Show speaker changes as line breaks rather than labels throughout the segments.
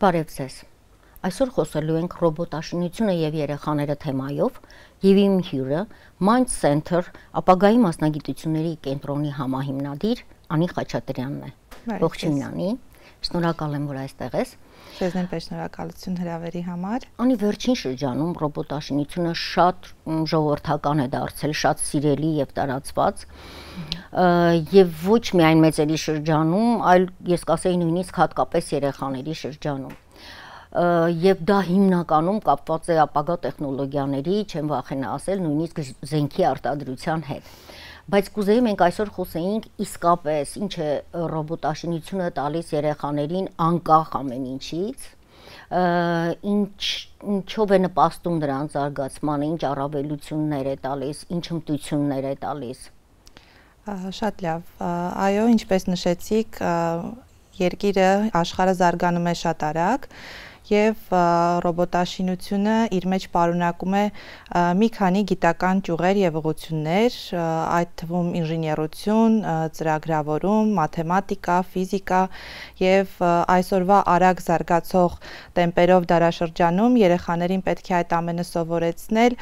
Բարև ձեզ։ Այսօր խոսելու ենք ռոբոտաշինությունը եւ երեխաները թեմայով եւ իմ հյուրը Mind Center ապագայի մասնագիտությունների կենտրոնի համահիմնադիր Անի Խաչատրյանն է։ Ողջույն Անի։ Շնորհակալ եմ, որ այստեղ ես։ Ձեզ նույնպես շնորհակալություն հրավերի համար։ Անի վերջին շրջանում ռոբոտաշինությունը շատ ժողովրդական է դարձել, շատ սիրելի եւ տարածված։ Եվ ոչ միայն մեծերի շրջանում, այլ ես կասեի նույնիսկ հատկապես երեխաների շրջանում եւ դա հիմնականում կապված է ապագա տեխնոլոգիաների, չեմ վախենա ասել, նույնիսկ զենքի արտադրության հետ բայց կուզեի մենք այսօր խոսեինք իսկապես ինչ է ռոբոտաշինությունը տալիս երեխաներին անկախ ամեն ինչից ինչ ինչով է նպաստում նրանց զարգացմանը, ինչ առավելություններ է տալիս, ինչ հմտություններ
է տալիս։ Շատ լավ։ Այո, ինչպես նշեցիք, երկիրը, աշխարհը զարգանում է շատ արագ եւ ռոբոտաշինությունը իր մեջ պարունակում է մի քանի գիտական ճյուղեր եւ ուղություններ, այդ թվում ինժեներություն, ծրագրավորում, մաթեմատիկա, ֆիզիկա եւ այսօրվա արագ զարգացող տեմպերով դարաշրջանում երեխաներին պետք է այդ ամենը սովորեցնել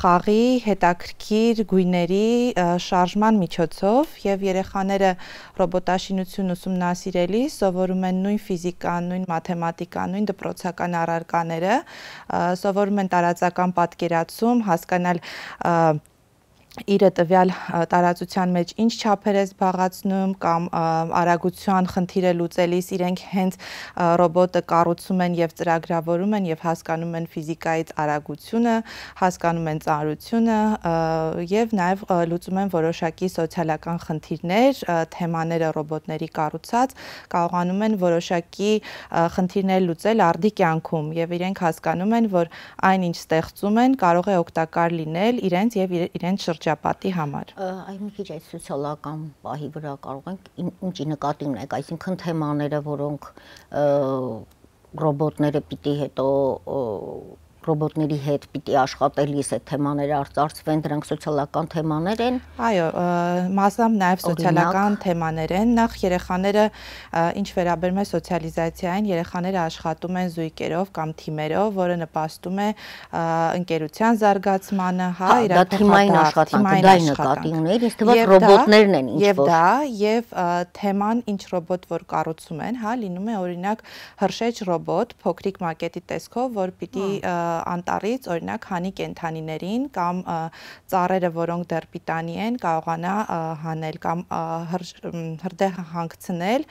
խաղի, հետաքրքիր գույների շարժման միջոցով եւ երեխաները ռոբոտաշինություն ուսումնասիրելիս սովորում են նույն ֆիզիկան, նույն մաթեմատիկան, նույն դպրոց կառուցական առարկաները սովորում են տարածական պատկերացում, հասկանալ իրը տվյալ տարածության մեջ ինչ չափեր է զբաղացնում կամ արագության խնդիրը լուծելիս իրենք հենց ռոբոտը կառուցում են եւ ծրագրավորում են եւ հասկանում են ֆիզիկայից արագությունը, հասկանում են ծանրությունը եւ նաեւ լուծում են որոշակի սոցիալական խնդիրներ, թեմաները ռոբոտների կառուցած կարողանում են որոշակի խնդիրներ լուծել արդի կյանքում եւ իրենք հասկանում են, որ այն ինչ ստեղծում են կարող է օգտակար լինել իրենց եւ իրենց շրջանի շրջապատի համար։
Այ մի քիչ այս սոցիալական պահի վրա կարող ենք ինչի նկատի ունենք, այսինքն թեմաները, որոնք ռոբոտները պիտի հետո ռոբոտների հետ պիտի աշխատելիս այդ թեմաները արծարծվեն, դրանք սոցիալական
թեմաներ են։ Այո, մասամբ նաև սոցիալական թեմաներ են։ Նախ երեխաները ինչ վերաբերում է սոցիալիզացիային, երեխաները աշխատում են զույգերով կամ թիմերով, որը նպաստում է ընկերության զարգացմանը, հա, հա իրական թիմային աշխատանքը, դա նկատի
ուներ, ինձ թվում ռոբոտներն են ինչ որ։ Եվ դա
եւ թեման ինչ ռոբոտ որ կառուցում են, հա, լինում է օրինակ հրշեջ ռոբոտ, փոքրիկ մակետի տեսքով, որ պիտի հա անտառից օրինակ հանի կենթանիներին կամ ծառերը, որոնք դեռ պիտանի են, կարողանա հանել կամ հրդե հանգցնել,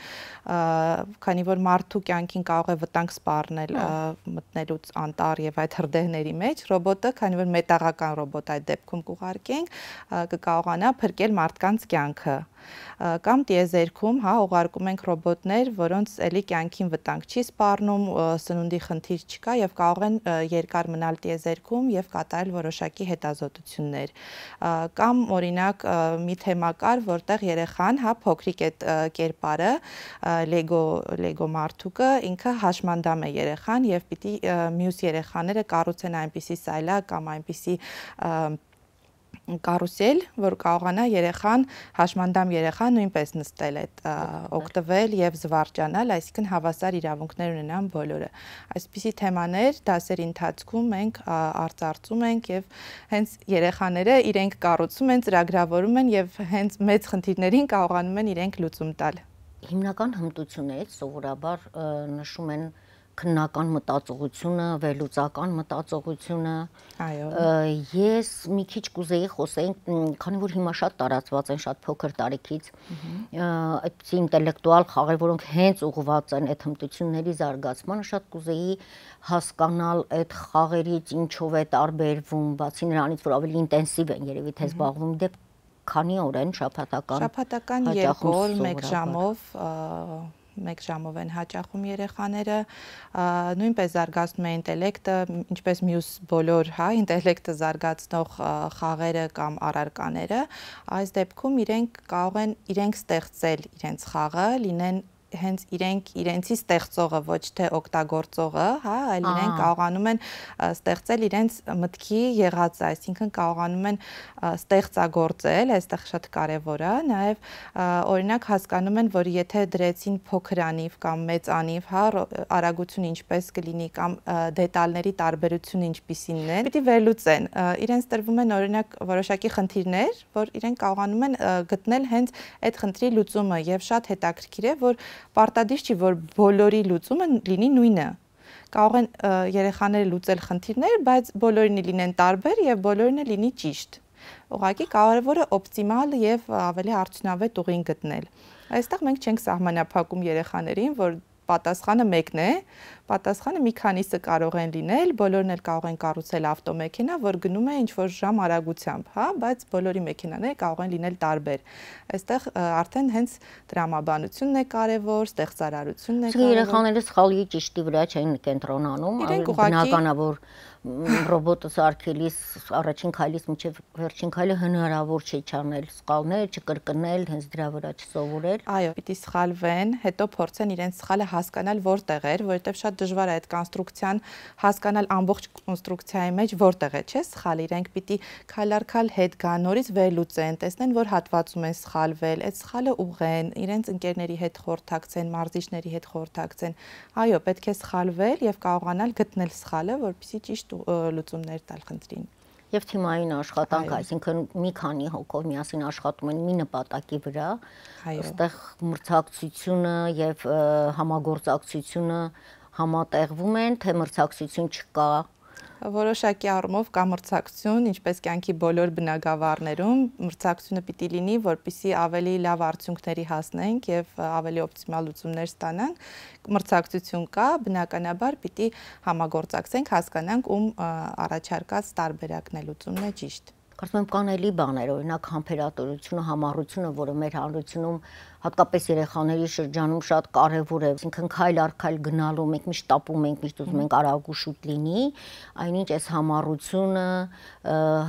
քանի որ մարդու կյանքին կարող է վտանգ սպառնել մտնելուց անտառ եւ այդ հրդեհների մեջ, ռոբոտը, քանի որ մետաղական ռոբոտ այդ դեպքում կուղարկենք, կկարողանա փրկել մարդկանց կյանքը կամ տիեզերքում, հա, ուղարկում ենք ռոբոտներ, որոնց էլի կյանքին վտանգ չի սպառնում, սնունդի խնդիր չկա եւ կարող են երկար մնալ տիեզերքում եւ կատարել որոշակի հետազոտություններ։ Կամ օրինակ մի թեմա կար, որտեղ երեխան, հա, փոքրիկ այդ կերպարը, Lego Lego մարդուկը ինքը հաշմանդամ է երեխան եւ պիտի մյուս երեխաները կառուցեն այնպիսի սայլա կամ այնպիսի և, կարուսել, որ կարողանա երեխան, հաշմանդամ երեխան նույնպես նստել այդ օգտվել եւ զվարճանալ, այսինքն հավասար իրավունքներ ունենան բոլորը։ Այսպիսի թեմաներ դասերի ընթացքում մենք արծարծում ենք եւ հենց երեխաները իրենք կառուցում են, ծրագրավորում են եւ հենց մեծ խնդիրներին կարողանում են իրենք լուծում տալ։ Հիմնական
հմտություններից սովորաբար
նշում են քննական մտածողությունը,
վերլուծական մտածողությունը։ Այո։ Ես մի քիչ կուզեի խոսենք, քանի որ հիմա շատ տարածված են շատ փոքր տարիքից, այդպիսի ինտելեկտուալ խաղեր, որոնք հենց ուղղված են այդ հմտությունների զարգացմանը, շատ կուզեի հասկանալ այդ խաղերից ինչով է տարբերվում, բացի նրանից, որ ավելի ինտենսիվ են երևի թե զբաղվում դեպ քանի օր են շաբաթական։
Շաբաթական 2 օր 1 ժամով մեկ ժամով են հաճախում երեխաները, նույնպես զարգացնում է ինտելեկտը, ինչպես մյուս բոլոր, հա, ինտելեկտը զարգացնող խաղերը կամ առարկաները, այս դեպքում իրենք կարող են իրենք ստեղծել իրենց խաղը, լինեն հենց իրենք իրենցի ստեղծողը, ոչ թե օգտագործողը, հա, այլ իրենք կարողանում են ստեղծել իրենց մտքի եղածը, այսինքն կարողանում են ստեղծագործել, այստեղ շատ կարևոր է, նաև օրինակ հասկանում են, որ եթե դրեցին փոքր անիվ կամ մեծ անիվ, հա, արագությունը ինչպես կլինի կամ դետալների տարբերությունը ինչպիսինն են, պիտի վերլուծեն։ Իրենց տրվում են օրինակ որոշակի խնդիրներ, որ իրենք կարողանում են գտնել հենց այդ խնդրի լուծումը եւ շատ հետաքրքիր է, որ պարտադիր չի, որ բոլորի լուծումը լինի նույնը կարող են երեխաները լուծել խնդիրներ, բայց բոլորին լինեն տարբեր եւ բոլորին լինի ճիշտ։ Ուղղակի կարևորը օպտիմալ եւ ավելի արդյունավետ ուղին գտնել։ Այստեղ մենք չենք սահմանափակում երեխաներին, որ պատասխանը մեկն է, պատասխանը մի քանիսը կարող են լինել, բոլորն էլ կարող են կառուցել ավտոմեքենա, որ գնում է ինչ-որ ժամ արագությամբ, հա, բայց բոլորի մեքենաները կարող են լինել տարբեր։ Այստեղ արդեն հենց դրամաբանությունն է կարևոր, ստեղծարարությունն է կարևոր։ Երեխաները
սխալի ճիշտի վրա չեն կենտրոնանում, բնականաբար ռոբոտը սարքելիս առաջին քայլից մինչև վերջին քայլը հնարավոր
չէ չանել սխալներ, չկրկնել, հենց դրա վրա չսովորել։ Այո, պիտի սխալվեն, հետո փորձեն իրենց սխալը հասկանալ որտեղ էր, որովհետև շատ շատ դժվար է այդ կոնստրուկցիան հասկանալ ամբողջ կոնստրուկցիայի մեջ որտեղ է, չէ՞, սխալ, իրենք պիտի քայլարքալ հետ գան, նորից վերլուծեն, տեսնեն, որ հատվածում են սխալվել, այդ սխալը ուղեն, իրենց ընկերների հետ խորհրդակցեն, մարզիչների հետ խորհրդակցեն։ Այո, պետք է սխալվել եւ կարողանալ գտնել սխալը, որպեսզի ճիշտ լուծումներ տալ խնդրին եւ թիմային աշխատանք, այսինքն մի քանի
հոգով միասին աշխատում են մի նպատակի վրա, այստեղ մրցակցությունը եւ համագործակցությունը համատեղվում են, թե մրցակցություն չկա։
Որոշակի առումով կա մրցակցություն, ինչպես կյանքի բոլոր բնագավառներում, մրցակցությունը պիտի լինի, որպիսի ավելի լավ արդյունքների հասնենք եւ ավելի օպտիմալ լուծումներ ստանանք։ Մրցակցություն կա, բնականաբար պիտի համագործակցենք, հասկանանք ում առաջարկած տարբերակն է լուծումն է ճիշտ կարծում եմ կան էլի բաներ,
օրինակ համբերատորությունը, համառությունը, որը մեր հանրությունում հատկապես երեխաների շրջանում շատ կարևոր է, այսինքն քայլ առ քայլ գնալու մենք միշտ տապում ենք, միշտ ուզում ենք արագ ու շուտ լինի, այնինչ այս համառությունը,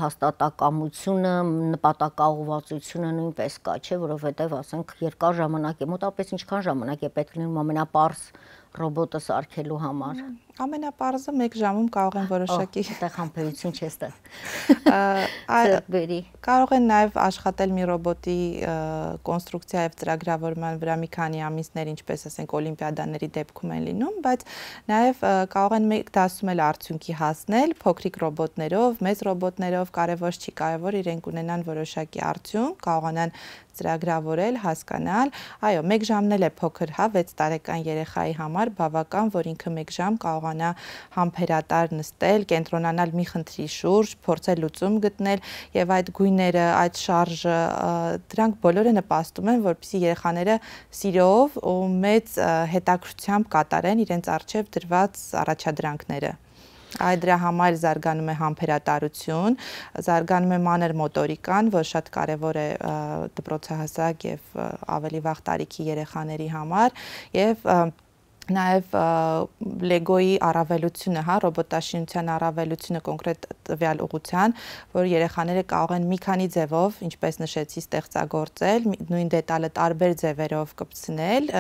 հաստատակամությունը, նպատակաուղվածությունը նույնպես կա, չէ, որովհետև ասենք երկար ժամանակ է, մոտապես ինչքան ժամանակ է պետք լինում ամենապարս ռոբոտը սարքելու համար։ Ա,
Ամենապարզը մեկ ժամում կարող են որոշակի այդտեղ համբերություն չես տա։ Կարող են նաև աշխատել մի ռոբոտի կոնստրուկցիա եւ ծրագրավորման վրա մի քանի ամիսներ, ինչպես ասենք օլիմպիադաների դեպքում են լինում, բայց նաև կարող են մեկ դասում էլ արդյունքի հասնել փոքրիկ ռոբոտներով, մեծ ռոբոտներով, կարևոր չի կարևոր իրենք ունենան որոշակի արդյունք, կարողանան ծրագրավորել, հասկանալ։ Այո, 1 ժամն էլ է փոքր, հա, 6 տարեկան երեխայի համար բավական, որ ինքը 1 ժամ կարող կարողանա համբերատար նստել, կենտրոնանալ մի խնդրի շուրջ, փորձել լուծում գտնել եւ այդ գույները, այդ շարժը դրանք բոլորը նպաստում են, որպեսզի երեխաները սիրով ու մեծ հետաքրությամբ կատարեն իրենց արժեվ դրված առաջադրանքները։ Այդ դրա համար զարգանում է համբերատարություն, զարգանում է մանր մոտորիկան, որ շատ կարևոր է դպրոցահասակ եւ ավելի վաղ տարիքի երեխաների համար եւ և նաև Lego-ի առավելությունը, հա, ռոբոտաշինության առավելությունը կոնկրետ տվյալ ուղղության, որ երեխաները կարող են մի քանի ձևով, ինչպես նշեցի, ստեղծագործել, նույն դետալը տարբեր ձևերով կպցնել,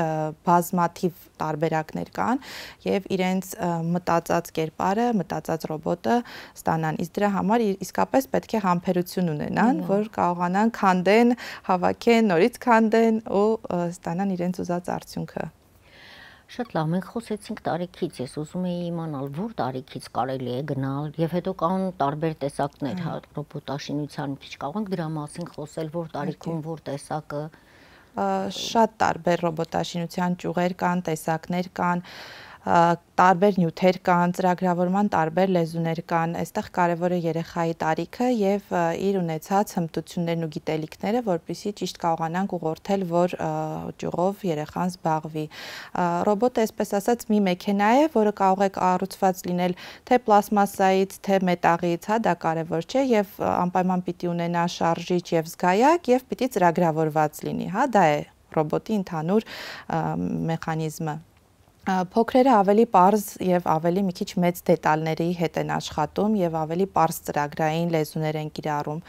բազմաթիվ տարբերակներ կան եւ իրենց մտածած կերպարը, մտածած ռոբոտը ստանան։ Իսկ դրա համար իսկապես պետք է համբերություն ունենան, որ կարողանան քանդեն, հավաքեն, նորից քանդեն ու ստանան իրենց ուզած արդյունքը։
Շատ լավ, մենք խոսեցինք տարիքից, ես ուզում էի իմանալ, որ տարիքից կարելի է գնալ եւ հետո կան տարբեր տեսակներ, հա, ռոբոտաշինության քիչ կարող ենք դրա մասին
խոսել, որ տարիքում հա, որ տեսակը շատ տարբեր ռոբոտաշինության ճյուղեր կան, տեսակներ կան, տարբեր նյութեր կան, ծրագրավորման տարբեր լեզուներ կան, այստեղ կարևոր է երեխայի տարիքը եւ իր ունեցած հմտություններն ու գիտելիքները, որպիսի ճիշտ կարողանանք ուղղորդել, որ ճյուղով երեխան զբաղվի։ Ռոբոտը, այսպես ասած, մի մեքենա է, որը կարող է կառուցված լինել թե պլաստմասայից, թե մետաղից, հա, դա կարևոր չէ եւ անպայման պիտի ունենա շարժիչ եւ զգայակ եւ պիտի ծրագրավորված լինի, հա, դա է ռոբոտի ընդհանուր մեխանիզմը։ Փոքրերը ավելի པարզ եւ ավելի մի քիչ մեծ դետալների հետ են աշխատում եւ ավելի པարզ ծրագրային լեզուներ են կիրառում։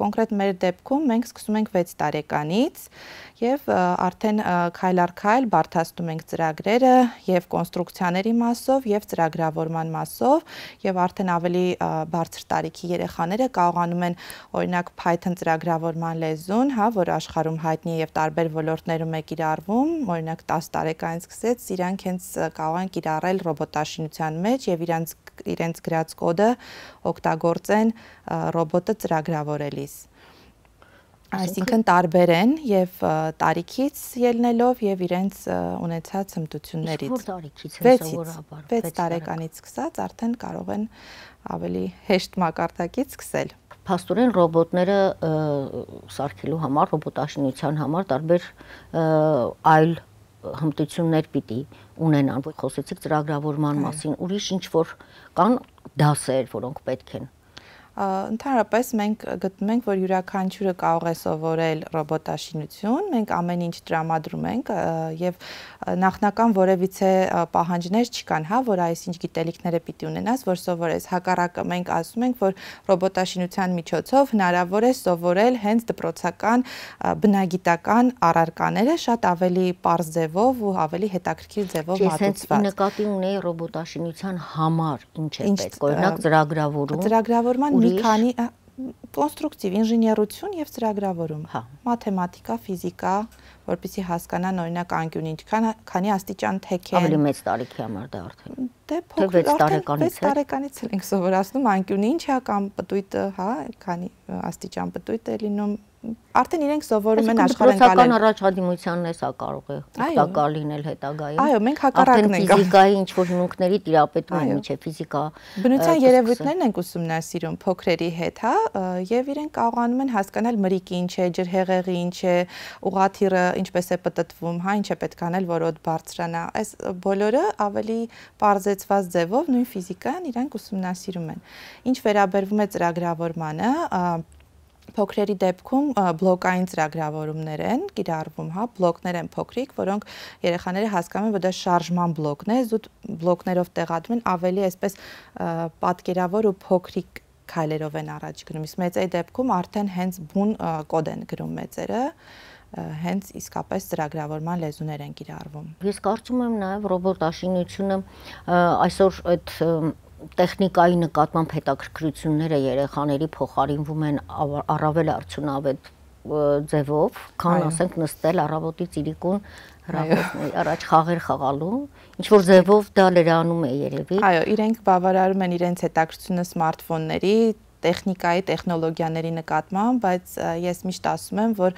Կոնկրետ մեր դեպքում մենք սկսում ենք 6 տարեկանից եւ արդեն քայլ առ քայլ բարթաստում ենք ծրագրերը եւ կոնստրուկցիաների մասով եւ ծրագրավորման մասով եւ արդեն ավելի բարձր տարիքի երեխաները կարողանում են օրինակ Python ծրագրավորման լեզուն, հա, որ աշխարհում հայտնի եւ տարբեր ոլորտներում է կիրառվում, օրինակ 10 տարեկանից սկսեց իրանք նրանք հենց կարող են կիրառել ռոբոտաշինության մեջ եւ իրանց իրենց գրած կոդը օգտագործեն ռոբոտը ծրագրավորելիս։ Այսինքն տարբեր են եւ տարիքից ելնելով եւ իրենց ունեցած հմտություններից։ Որ տարիքից են սովորաբար 6 տարեկանից սկսած արդեն կարող են ավելի հեշտ մակարդակից սկսել։ Փաստորեն ռոբոտները
սարքելու համար, ռոբոտաշինության համար տարբեր այլ հմտություններ պիտի ունենան, որ խոսեցիք ծրագրավորման մասին, ուրիշ ինչ որ կան
դասեր, որոնք պետք են Ընդհանրապես մենք գտնում ենք, որ յուրաքանչյուրը կարող է սովորել ռոբոտաշինություն, մենք ամեն ինչ տրամադրում ենք եւ նախնական որևիցե պահանջներ չկան, հա, որ այսինչ գիտելիքները պիտի ունենաս, որ սովորես։ Հակառակը մենք ասում ենք, որ ռոբոտաշինության միջոցով հնարավոր է սովորել հենց դպրոցական բնագիտական առարկաները շատ ավելի པարզ ձևով ու ավելի հետաքրքիր ձևով մատուցված։ Ես
նկատի ունեի ռոբոտաշինության համար ինչ է պետք, օրինակ ծրագրավորում։ Ծրագրավորման մի մի քանի
կոնստրուկտիվ ինժեներություն եւ ծրագրավորում։ Հա։ Մաթեմատիկա, ֆիզիկա, որպեսզի հասկանան օրինակ անկյուն ինչքան քանի աստիճան թեք է։ Ավելի մեծ տարիքի համար դա արդեն։ Դե փոքր արդեն 6 տարեկանից էլ ենք սովորացնում անկյունը ինչ է կամ պտույտը, հա, քանի աստիճան պտույտ է լինում
արդեն իրենք սովորում են աշխարհ ընկալել։ Ռուսական առաջադիմությանն է սա կարող է օգտակար լինել հետագայում։ Այո, մենք հակառակն ենք։ Արդեն ֆիզիկայի
ինչ որ հնունքների տիրապետման միջի ֆիզիկա։ Բնության երևույթներն ենք ուսումնասիրում փոքրերի հետ, հա, եւ իրենք կարողանում են հասկանալ մրիկի ինչ է, ջրհեղեղի ինչ է, ուղաթիռը ինչպես է պատտվում, հա, ինչ է պետք անել, որ օդ բարձրանա։ Այս բոլորը ավելի բարձեցված ձևով նույն ֆիզիկան իրենք ուսումնասիրում են։ Ինչ վերաբերվում է ծրագրավորմանը, Փոքրերի դեպքում բլոկային ծրագրավորումներ են կիրառվում, հա, բլոկներ են փոքրիկ, որոնք երեխաները հասկանում են, որ դա շարժման բլոկն է, զուտ բլոկներով տեղադրում են ավելի այսպես պատկերավոր ու փոքրիկ քայլերով են առաջ գնում։ Իսկ մեծերի դեպքում արդեն հենց բուն կոդ են գրում մեծերը հենց իսկապես ծրագրավորման լեզուներ են կիրառվում։
Ես կարծում եմ նաև ռոբոտ աշինությունը այսօր այդ տեխնիկայի նկատմամբ հետաքրքրությունները երեխաների փոխարինվում են առավել արդյունավետ ձևով, քան ասենք նստել առավոտից իրիկուն հրավերների
առաջ խաղեր խաղալու, ինչ որ ձևով դա լրանում է երևի։ Այո, իրենք բավարարում են իրենց հետաքրությունը սմարթֆոնների, տեխնիկայի, տեխնոլոգիաների նկատմամբ, բայց ես միշտ ասում եմ, որ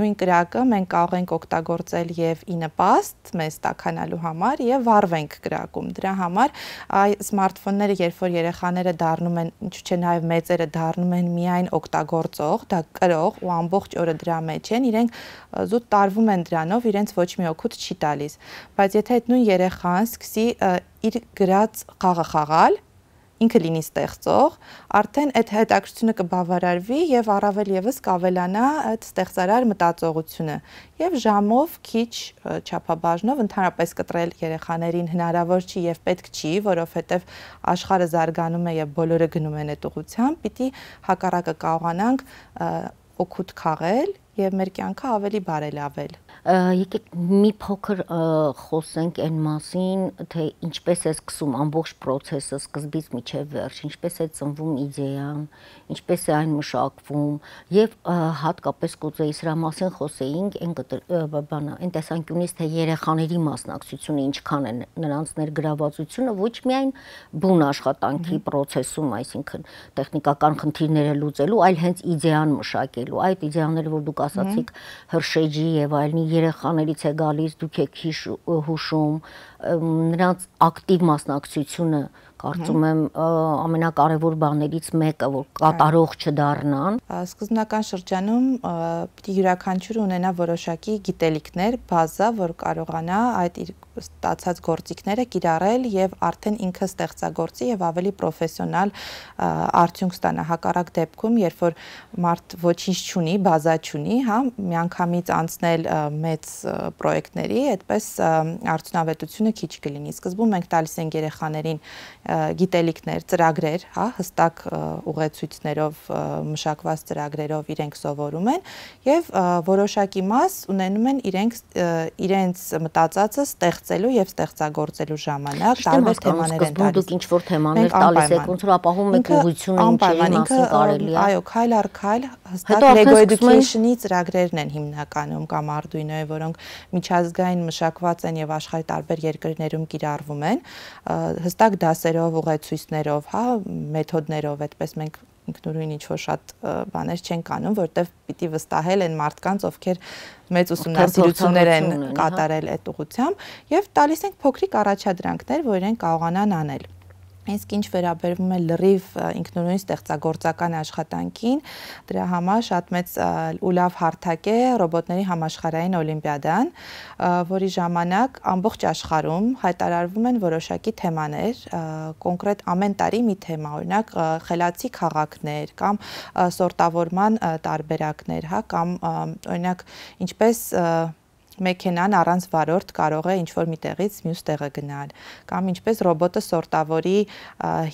նույն կրակը մենք կարող ենք օգտագործել եւ ի նպաստ մեզ տականալու համար եւ վառվենք կրակում։ Դրա համար այ սմարթֆոնները, երբ որ երեխաները դառնում են, ինչու՞ չէ նաեւ մեծերը դառնում են միայն օգտագործող, դա կրող ու ամբողջ օրը դրա մեջ են, իրենք զուտ տարվում են դրանով, իրենց ոչ մի օգուտ չի տալիս։ Բայց եթե այդ նույն երեխան սկսի իր գրած խաղը խաղալ, ինքը լինի ստեղծող, արդեն այդ հետաքրությունը կբավարարվի եւ առավել եւս կավելանա այդ ստեղծարար մտածողությունը եւ ժամով քիչ չափաբաժնով ընդհանրապես կտրել երեխաներին հնարավոր չի եւ պետք չի, որովհետեւ աշխարհը զարգանում է եւ բոլորը գնում են այդ ուղությամբ, պիտի հակառակը կարողանանք օգուտ քաղել եւ մեր կյանքը ավելի բարելավել։ Եկեք մի փոքր
խոսենք այն մասին, թե ինչպես է սկսում ամբողջ process-ը սկզբից մինչև վերջ, ինչպես է ծնվում իդեան, ինչպես է այն մշակվում եւ հատկապես կուզեի սրա մասին խոսեինք այն բանը, այն տեսանկյունից, թե երեխաների մասնակցությունը ինչքան է նրանց ներգրավվածությունը ոչ միայն բուն աշխատանքի process-ում, այսինքն տեխնիկական խնդիրները լուծելու, այլ հենց իդեան մշակելու, այդ իդեաները, որ դուք ասացիք Հրշեջի եւ այլնի երեխաներից է գալիս, դուք եք հիշ, հուշում, նրանց ակտիվ մասնակցությունը Կարծում եմ
ամենակարևոր բաներից մեկը, որ կատարող չդառնան։ Սկզբնական շրջանում պիտի յուրաքանչյուրը ունենա որոշակի գիտելիքներ, բազա, որ կարողանա այդ իր ստացած գործիքները կիրառել եւ արդեն ինքը ստեղծագործի եւ ավելի պրոֆեսիոնալ արդյունք ստանա։ Հակառակ դեպքում, երբ որ մարդ ոչինչ չունի, բազա չունի, հա, միանգամից անցնել մեծ պրոյեկտների, այդպես արդյունավետությունը քիչ կլինի։ Սկզբում մենք տալիս ենք երեխաներին գիտելիքներ, ծրագրեր, հա, հստակ ուղեցույցներով մշակված ծրագրերով իրենք սովորում են եւ որոշակի մաս ունենում են իրենք իրենց մտածածը ստեղծելու եւ ստեղծագործելու ժամանակ տարբեր թեմաներ են տալիս։ Դուք ինչ որ թեմաներ տալիս եք, ոնց որ ապահովում եք ուղղությունը ինչի մասին կարելի է։ Այո, քայլ առ քայլ հստակ Lego Education-ի ծրագրերն են հիմնականում կամ Arduino-ը, որոնք միջազգային մշակված են եւ աշխարհի տարբեր երկրներում կիրառվում են։ Հստակ դասեր տեխնիկներով, ուղեցույցներով, հա, մեթոդներով, այդպես մենք ինքնուրույն ինչ որ շատ բաներ չենք անում, որտեվ պիտի վստահել են մարդկանց, ովքեր մեծ ուսումնասիրություններ են հա։ կատարել այդ ուղությամբ եւ տալիս ենք փոքրիկ առաջադրանքներ, որ իրեն կարողանան անել։ Իսկ ինչ վերաբերվում է լրիվ ինքնուրույն ստեղծագործական աշխատանքին, դրա համար շատ մեծ ու լավ հարթակ է ռոբոտների համաշխարհային օլիմպիադան, որի ժամանակ ամբողջ աշխարհում հայտարարվում են որոշակի թեմաներ, կոնկրետ ամեն տարի մի թեմա, օրինակ խելացի քաղաքներ կամ սորտավորման տարբերակներ, հա, կամ օրինակ ինչպես մեքենան առանց վարորդ կարող է ինչ-որ միտեղից մյուս տեղը գնալ կամ ինչպես ռոբոտը սորտավորի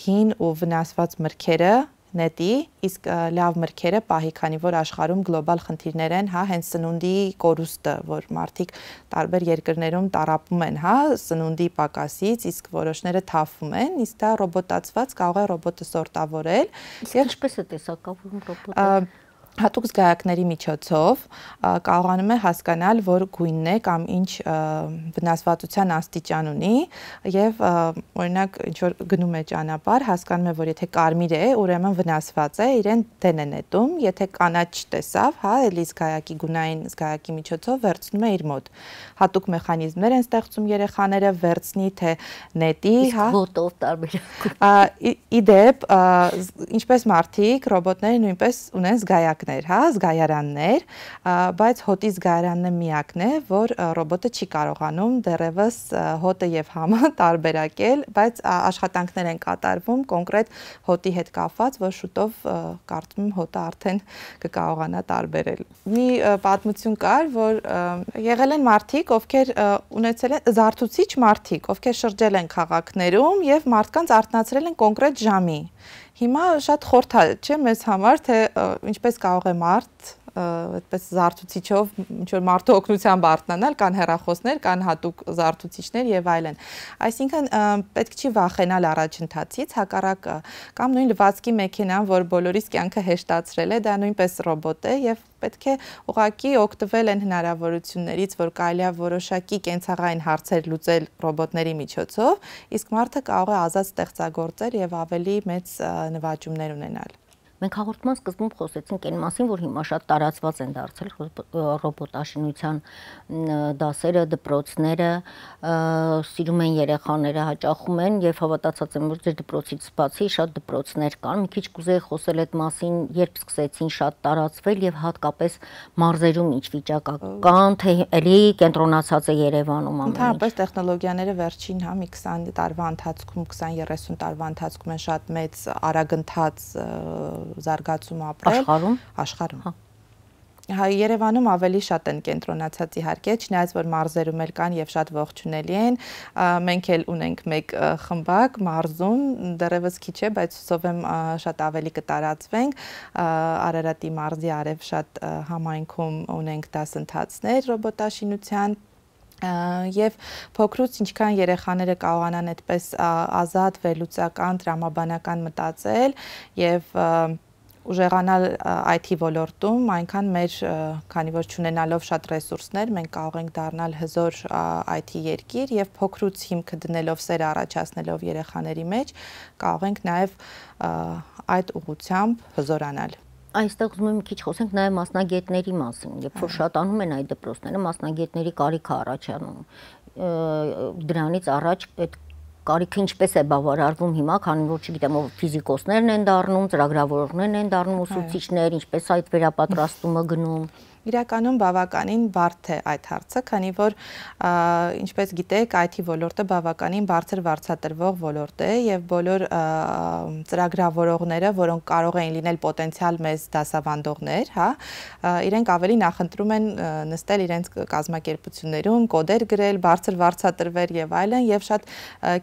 հին ու վնասված մրգերը նետի, իսկ լավ մրգերը պահի, քանի որ աշխարհում գլոբալ խնդիրներ են, հա, հենց սնունդի կորուստը, որ մարդիկ տարբեր երկրներում տարապում են, հա, սնունդի պակասից, իսկ որոշները թափվում են, իսկ դա ռոբոտացված կարող է ռոբոտը սորտավորել։ Իսկ ինչպես է տեսակավորում ռոբոտը հատուկ զգայակների միջոցով կարողանում է հասկանալ, որ գույնն է կամ ինչ վնասվածության աստիճան ունի եւ օրինակ ինչ որ գնում է ճանապարհ, հասկանում է, որ եթե կարմիր է, ուրեմն վնասված է, իրեն դեն է նետում, եթե կանաչ տեսավ, հա, էլի զգայակի գունային զգայակի միջոցով վերցնում է իր մոտ։ Հատուկ մեխանիզմներ են ստեղծում երեխաները վերցնի թե նետի, հա։ Իսկ ոտով տարբերակում։ Իդեպ, ինչպես մարդիկ, ռոբոտները նույնպես ունեն զգայակ զբոսայգիներ, հա, զգայարաններ, բայց հոտի զգայարանն է միակն է, որ ռոբոտը չի կարողանում դեռևս հոտը եւ համը տարբերակել, բայց աշխատանքներ են կատարվում կոնկրետ հոտի հետ կապված, որ շուտով կարծում եմ հոտը արդեն կկարողանա տարբերել։ Մի պատմություն կար, որ եղել են մարդիկ, ովքեր ունեցել են զարթուցիչ մարդիկ, ովքեր շրջել են քաղաքներում եւ մարդկանց արտնացրել են կոնկրետ ժամի Հիմա շատ խորթ է, չէ՞, մեզ համար, թե ինչպես կարող է մարդ այդպես զարթուցիչով ինչ որ մարդու օգնությամբ արտնանալ, կան հերախոսներ, կան հատուկ զարթուցիչներ եւ այլն։ Այսինքն պետք չի վախենալ առաջընթացից, հակառակ կամ նույն լվացքի մեքենան, որ բոլորիս կյանքը հեշտացրել է, դա նույնպես ռոբոտ է եւ պետք է ուղակի օգտվել են հնարավորություններից, որ կարելի է որոշակի կենցաղային հարցեր լուծել ռոբոտների միջոցով, իսկ մարդը կարող է ազատ ստեղծագործել եւ ավելի մեծ նվաճումներ ունենալ։ Մենք հաղորդման սկզբում խոսեցինք այն մասին, որ հիմա
շատ տարածված են դարձել ռոբոտաշինության դասերը, դպրոցները, սիրում են երեխաները, հաճախում են եւ հավատացած եմ, որ ձեր դպրոցից բացի շատ դպրոցներ կան։ Մի քիչ կուզեի խոսել այդ մասին, երբ սկսեցին շատ տարածվել եւ հատկապես մարզերում ինչ վիճակ կան, թե էլի կենտրոնացած է Երևանում ամեն ինչ։ Ընդհանրապես
տեխնոլոգիաները վերջին համի 20 տարվա ընթացքում, 20-30 տարվա ընթացքում են շատ մեծ արագընթաց զարգացում ապրել աշխարհում աշխարհում հա Հա Երևանում ավելի շատ են կենտրոնացած իհարկե, չնայած որ մարզերում էլ կան եւ շատ ողջունելի են։ Մենք էլ ունենք մեկ խմբակ մարզում, դեռևս քիչ է, բայց հուսով եմ շատ ավելի կտարածվենք։ Արարատի մարզի արև շատ համայնքում ունենք դասընթացներ ռոբոտաշինության, եւ փոքրուց ինչքան երեխաները կարողանան այդպես ազատ վերլուծական դրամաբանական մտածել եւ ուժեղանալ IT ոլորտում, այնքան մեր քանի որ ճանենալով շատ ռեսուրսներ, մենք կարող ենք դառնալ հզոր IT երկիր եւ փոքրուց հիմքը դնելով սեր առաջացնելով երեխաների մեջ, կարող ենք նաեւ այդ ուղությամբ հզորանալ։ Այստեղ ուզում եմ քիչ խոսենք նաև
մասնագետների մասին, երբ որ շատանում են այդ դպրոցները, մասնագետների կարիքը առաջանում։ Դրանից առաջ այդ կարիքը ինչպես է բավարարվում հիմա, քանի որ չգիտեմ, ով ֆիզիկոսներն են դառնում, ծրագրավորողներն են դառնում, ուսուցիչներ, ինչպես այդ վերապատրաստումը
գնում։ Այո Իրականում բավականին բարդ է այդ հարցը, քանի որ ինչպես գիտեք, IT ոլորտը բավականին բարձր վարձատրվող ոլորտ է եւ բոլոր ծրագրավորողները, որոնք կարող են լինել պոտենցիալ մեզ դասավանդողներ, հա, իրենք ավելի նախընտրում են նստել իրենց կազմակերպություններում, կոդեր գրել, բարձր վարձատրվել եւ այլն եւ շատ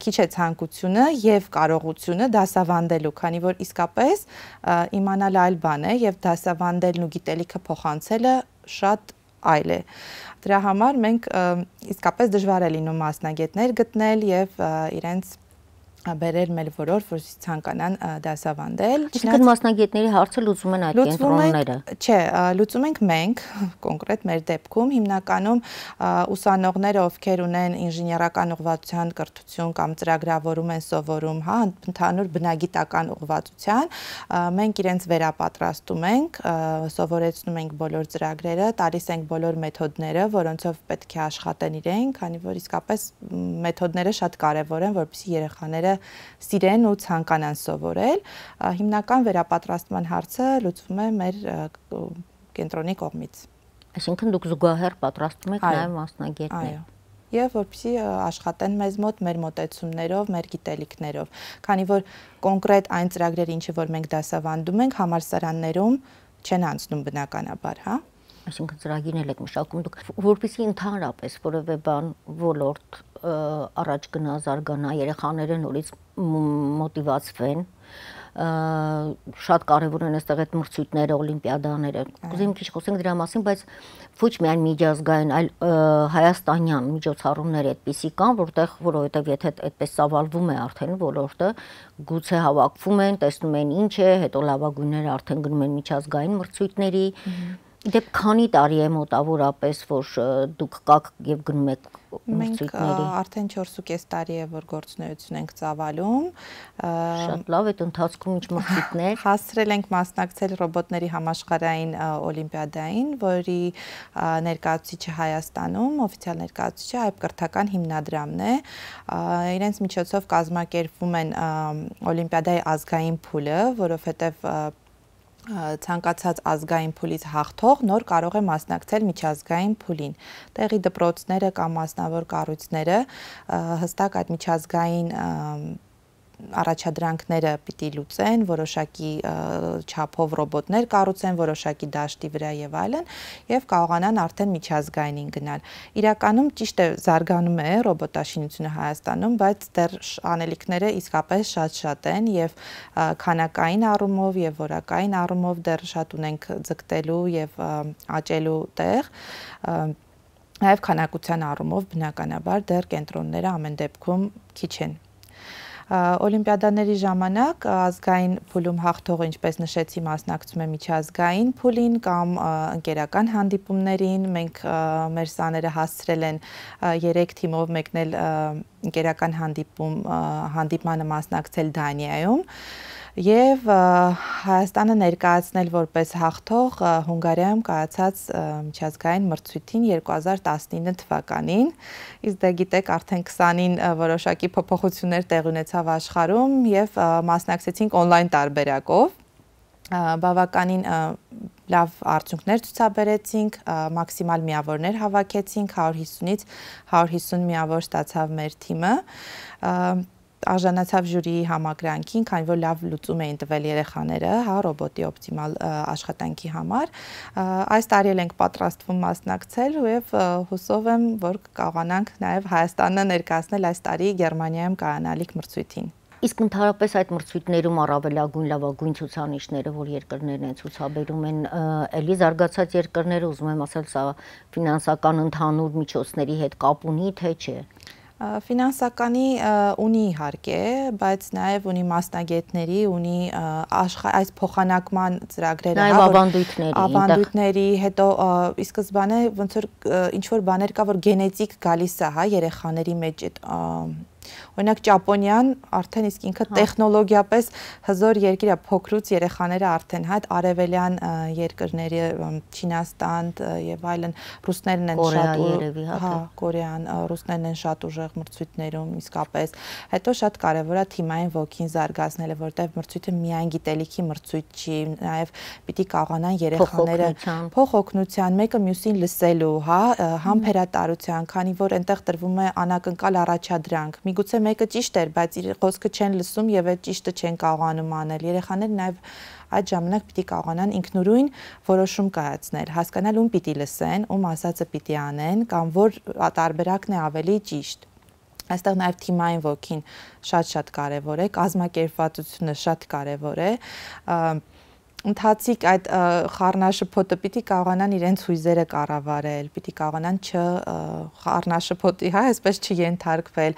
քիչ է ցանկությունը եւ կարողությունը դասավանդելու, քանի որ իսկապես իմանալ այլ բան է եւ դասավանդելն ու գիտելիքը փոխանցելը շատ այլ է։ Դրա համար մենք իսկապես դժվար է լինում մասնագետներ գտնել եւ իրենց բերել մեր որոր, որ ցանկանան դասավանդել։ Իսկ այդ մասնագետների հարցը լուծում են այդ կենտրոնները։ Չէ, լուծում ենք մենք, կոնկրետ մեր դեպքում հիմնականում ուսանողները, ովքեր ունեն ինժեներական ուղղվածության կրթություն կամ ծրագրավորում են սովորում, հա, ընդհանուր բնագիտական ուղղվածության, մենք իրենց վերապատրաստում ենք, սովորեցնում ենք բոլոր ծրագրերը, տալիս ենք բոլոր մեթոդները, որոնցով պետք է աշխատեն իրենք, քանի որ իսկապես մեթոդները շատ կարևոր են, որպեսզի երեխաները ուսանողները սիրեն ու ցանկանան սովորել։ Հիմնական վերապատրաստման հարցը լուծվում է մեր կենտրոնի կողմից։ Այսինքն դուք զուգահեռ պատրաստում եք նաև մասնագետներ։ Այո եւ որպեսի աշխատեն մեզ մոտ մեր մոտեցումներով, մեր գիտելիքներով։ Քանի որ կոնկրետ այն ծրագրերը, ինչը որ մենք դասավանդում ենք համալսարաններում, չեն անցնում բնականաբար, հա։ Այսինքն ծրագիրն էլ եք մշակում դուք, որպեսի ընդհանրապես որևէ բան
ոլորտ առաջ գնա զարգանա, երեխաները նորից մոտիվացվեն։ Շատ կարևոր են այստեղ այդ մրցույթները, օլիմպիադաները։ Կուզեմ քիչ խոսենք դրա մասին, բայց ոչ միայն միջազգային, այլ հայաստանյան միջոցառումներ այդպիսի կան, որտեղ որովհետև եթե այդպես ծավալվում է արդեն ոլորտը, գուցե հավաքվում են, տեսնում են ինչ է, հետո լավագույնները արդեն գնում են միջազգային մրցույթների։ Ա, Դե քանի տարի է մոտավորապես որ դուք կաք եւ գնում եք Մենք արդեն
4.5 տարի է, որ գործունեություն ենք ծավալում։ Շատ լավ է, ընթացքում ինչ մրցույթներ։ Հասցրել ենք մասնակցել ռոբոտների համաշխարհային օլիմպիադային, որի ներկայացուցիչը Հայաստանում, օֆիցիալ ներկայացուցիչը ՀԱՊ կրթական հիմնադրամն է։ Իրենց միջոցով կազմակերպվում են օլիմպիադայի ազգային փուլը, որովհետև ցանկացած ազգային փուլից հաղթող նոր կարող է մասնակցել միջազգային փուլին։ Տեղի դպրոցները կամ մասնավոր կառույցները հստակ այդ միջազգային առաջադրանքները պիտի լուծեն, որոշակի չափով ռոբոտներ կառուցեն, որոշակի դաշտի վրա եւ այլն, եւ կարողանան արդեն միջազգայինին գնալ։ Իրականում ճիշտ է զարգանում է ռոբոտաշինությունը Հայաստանում, բայց դեռ անելիքները իսկապես շատ-շատ են եւ քանակային առումով եւ որակային առումով դեռ շատ ունենք ձգտելու եւ աճելու տեղ նաև քանակության առումով բնականաբար դեռ կենտրոնները ամեն դեպքում քիչ են Օլիմպիադաների ժամանակ ազգային փուլում հաղթողը, ինչպես նշեցի, մասնակցում է միջազգային փուլին կամ ընկերական հանդիպումներին։ Մենք մեր սաները հասցրել են 3 թիմով մեկնել ընկերական հանդիպում հանդիպմանը մասնակցել Դանիայում եւ Հայաստանը ներկայացնել որպես հաղթող Հունգարիայում կայացած միջազգային մրցույթին 2019 թվականին։ Իսկ դա դե գիտեք, արդեն 20-ին որոշակի փոփոխություններ տեղ ունեցավ աշխարհում եւ մասնակցեցինք on-line տարբերակով բավականին լավ արդյունքներ ցուցաբերեցինք, մաքսիմալ միավորներ հավաքեցինք 150-ից 150 միավոր ստացավ մեր թիմը արժանացավ ժյուրիի համակրանքին, քանի որ լավ լուծում էին տվել երեխաները, հա, ռոբոտի օպտիմալ աշխատանքի համար։ Այս տարի ենք պատրաստվում մասնակցել եւ հուսով եմ, որ կկարողանանք նաեւ Հայաստանը ներկայացնել այս տարի Գերմանիայում կայանալիք մրցույթին։ Իսկ ընդհանրապես այդ
մրցույթներում առավելագույն լավագույն ցուցանիշները, որ երկրներն են ցուցաբերում են, ելի զարգացած երկրները, ուզում եմ ասել, սա ֆինանսական ընդհանուր միջոցների հետ կապ ունի, թե՞ չէ։
Ֆինանսականի ունի իհարկե, բայց նաև ունի մասնագետների, ունի աշխա, այս փոխանակման ծրագրերը, նաև հա, ավանդույթների, ավանդույթների, հետո ի սկզբանե ոնց որ ինչ որ բաներ կա, որ գենետիկ գալիս է, հա, երեխաների մեջ այդ Օրինակ Ճապոնիան արդեն իսկ ինքը հա։ տեխնոլոգիապես հզոր երկիր է, փոքրուց երեխաները արդեն հա այդ արևելյան երկրների Չինաստան եւ այլն ռուսներն են շատ հա, հա Կորեան ռուսներն են շատ ուժեղ մրցույթներում իսկապես։ Հետո շատ կարեւոր է թիմային ոգին զարգացնելը, որտեղ մրցույթը միայն գիտելիքի մրցույթ չի, նաեւ պիտի կարողանան երեխաները փոխօգնության, մեկը մյուսին լսելու, հա, համբերատարության, քանի որ այնտեղ տրվում է անակնկալ առաջադրանք։ Միգուցե մեկը ճիշտ էր, բայց իր խոսքը չեն լսում եւ այդ ճիշտը չեն կարողանում անել։ Երեխաները նաեւ այդ ժամանակ պիտի կարողանան ինքնուրույն որոշում կայացնել, հասկանալ ում պիտի լսեն, ում ասածը պիտի անեն կամ որ տարբերակն է ավելի ճիշտ։ Այստեղ նաև թիմային ոգին շատ-շատ կարևոր է, կազմակերպվածությունը շատ կարևոր է։ Ա, ընթացիկ այդ խառնաշփոթը պիտի կարողանան իրենց հույզերը կառավարել, պիտի կարողանան չ խառնաշփոթի, հա, այսպես չենթարկվել։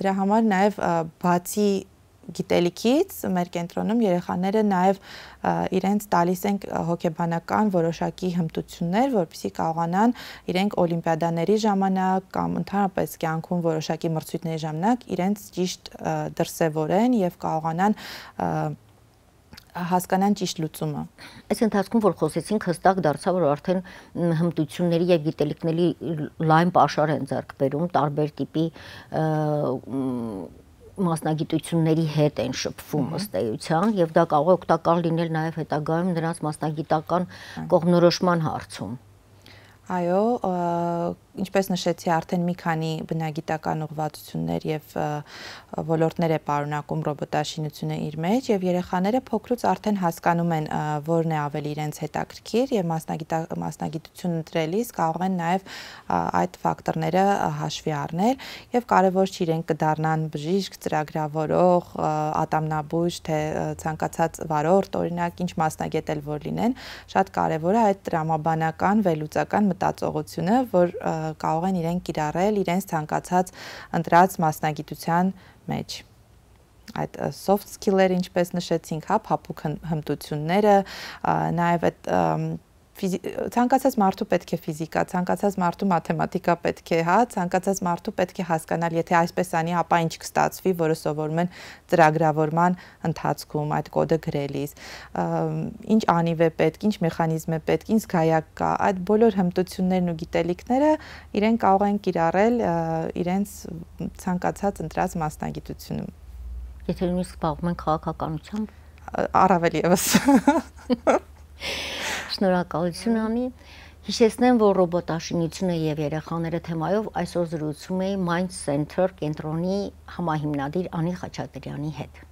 Դրա համար նաև բացի գիտելիքից մեր կենտրոնում երեխաները նաև իրենց տալիս են հոգեբանական որոշակի հմտություններ, որպիսի կարողանան իրենք օլիմպիադաների ժամանակ կամ ընդհանրապես կյանքում որոշակի մրցույթների ժամանակ իրենց ճիշտ դրսևորեն եւ կարողանան և հասկանան ճիշտ լուծումը։ Այս ընթացքում որ խոսեցինք հստակ դարձավ
որ արդեն հմտությունների եւ գիտելիքների լայն պաշար են ձեռք բերում տարբեր տիպի մասնագիտությունների հետ են շփվում ըստ էության եւ դա կարող է օգտակար լինել նաեւ հետագայում նրանց մասնագիտական կողմնորոշման
հարցում։ Այո, ինչպես նշեցի, արդեն մի քանի բնագիտական ուղղվածություններ եւ ոլորտներ է պարունակում ռոբոտաշինությունը իր մեջ եւ երեխաները փոքրուց արդեն հասկանում են որն է ավելի իրենց հետաքրքիր եւ մասնագիտություն ընտրելիս կարող են նաեւ այդ ֆակտորները հաշվի առնել եւ կարեւոր չի իրենք կդառնան բժիշկ, ծրագրավորող, ատամնաբույժ, թե ցանկացած վարորդ, օրինակ, ինչ մասնագետ էլ որ լինեն, շատ կարեւոր է այդ տրամաբանական, վերլուծական մտածողությունը, որ կարող են իրենք կիրառել իրենց ցանկացած ընտրած մասնագիտության մեջ այդ soft skill-երը ինչպես նշեցինք, հա, փափուկ հմտությունները, նաև այդ ցանկացած մարդու պետք է ֆիզիկա, ցանկացած մարդու մաթեմատիկա պետք է, հա, ցանկացած մարդու պետք է հասկանալ, եթե այսպես անի, ապա ինչ կստացվի, որը սովորում են ծրագրավորման ընթացքում այդ կոդը գրելիս։ Ինչ անիվ է պետք, ինչ մեխանիզմ է պետք, ինչ գայակ կա, այդ բոլոր հմտություններն ու գիտելիքները իրեն կարող են կիրառել իրենց ցանկացած ընտրած մասնագիտությունում։ Եթե նույնիսկ զբաղվում են քաղաքականությամբ, առավել եւս շնորհակալություն
անի։ Հիշեցնեմ, որ ռոբոտաշինությունը եւ երեխաները թեմայով այսօր զրուցում էի Mind Center կենտրոնի համահիմնադիր Անի Խաչատրյանի հետ։